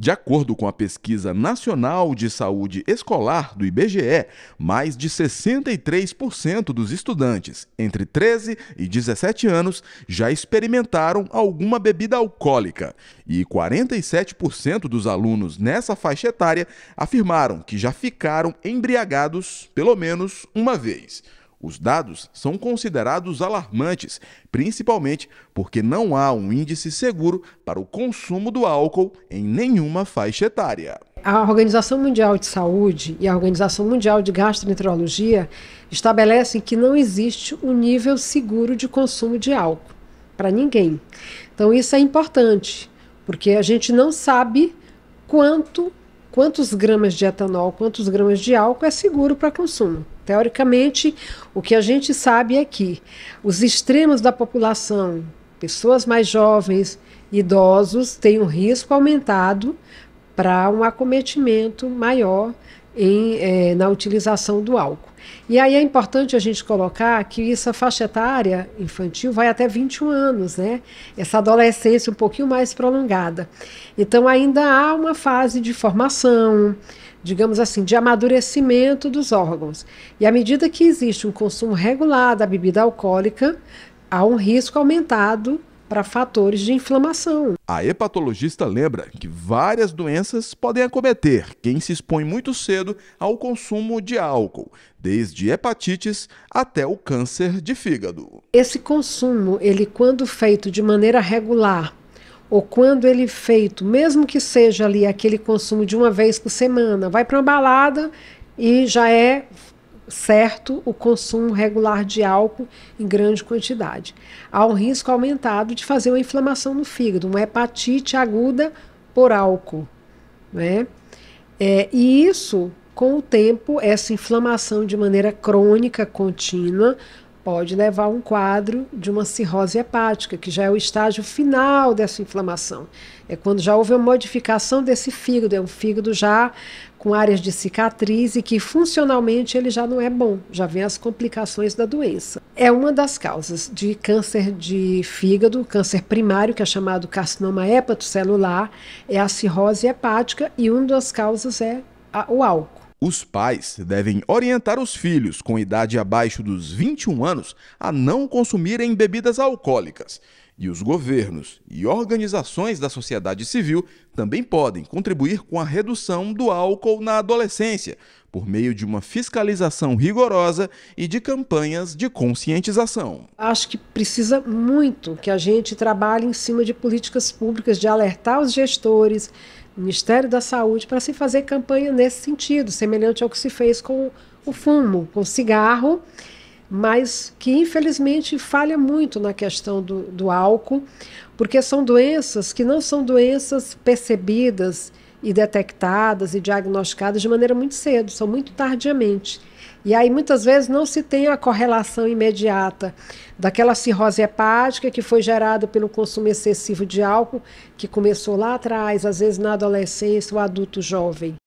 De acordo com a Pesquisa Nacional de Saúde Escolar do IBGE, mais de 63% dos estudantes entre 13 e 17 anos já experimentaram alguma bebida alcoólica e 47% dos alunos nessa faixa etária afirmaram que já ficaram embriagados pelo menos uma vez. Os dados são considerados alarmantes, principalmente porque não há um índice seguro para o consumo do álcool em nenhuma faixa etária. A Organização Mundial de Saúde e a Organização Mundial de Gastroenterologia estabelecem que não existe um nível seguro de consumo de álcool para ninguém. Então isso é importante, porque a gente não sabe quanto quantos gramas de etanol, quantos gramas de álcool é seguro para consumo. Teoricamente, o que a gente sabe é que os extremos da população, pessoas mais jovens, idosos, têm um risco aumentado para um acometimento maior em, é, na utilização do álcool. E aí é importante a gente colocar que essa faixa etária infantil vai até 21 anos, né? Essa adolescência um pouquinho mais prolongada. Então ainda há uma fase de formação, digamos assim, de amadurecimento dos órgãos. E à medida que existe um consumo regular da bebida alcoólica, há um risco aumentado para fatores de inflamação. A hepatologista lembra que várias doenças podem acometer quem se expõe muito cedo ao consumo de álcool, desde hepatites até o câncer de fígado. Esse consumo, ele quando feito de maneira regular, ou quando ele feito, mesmo que seja ali aquele consumo de uma vez por semana, vai para uma balada e já é certo o consumo regular de álcool em grande quantidade. Há um risco aumentado de fazer uma inflamação no fígado, uma hepatite aguda por álcool. Né? É, e isso, com o tempo, essa inflamação de maneira crônica, contínua, pode levar a um quadro de uma cirrose hepática, que já é o estágio final dessa inflamação. É quando já houve uma modificação desse fígado, é um fígado já com áreas de cicatriz e que funcionalmente ele já não é bom, já vem as complicações da doença. É uma das causas de câncer de fígado, câncer primário, que é chamado carcinoma hepatocelular, é a cirrose hepática e uma das causas é a, o álcool. Os pais devem orientar os filhos com idade abaixo dos 21 anos a não consumirem bebidas alcoólicas. E os governos e organizações da sociedade civil também podem contribuir com a redução do álcool na adolescência, por meio de uma fiscalização rigorosa e de campanhas de conscientização. Acho que precisa muito que a gente trabalhe em cima de políticas públicas, de alertar os gestores, Ministério da Saúde para se fazer campanha nesse sentido, semelhante ao que se fez com o fumo, com o cigarro, mas que infelizmente falha muito na questão do, do álcool, porque são doenças que não são doenças percebidas e detectadas e diagnosticadas de maneira muito cedo, são muito tardiamente. E aí muitas vezes não se tem a correlação imediata daquela cirrose hepática que foi gerada pelo consumo excessivo de álcool, que começou lá atrás, às vezes na adolescência ou adulto jovem.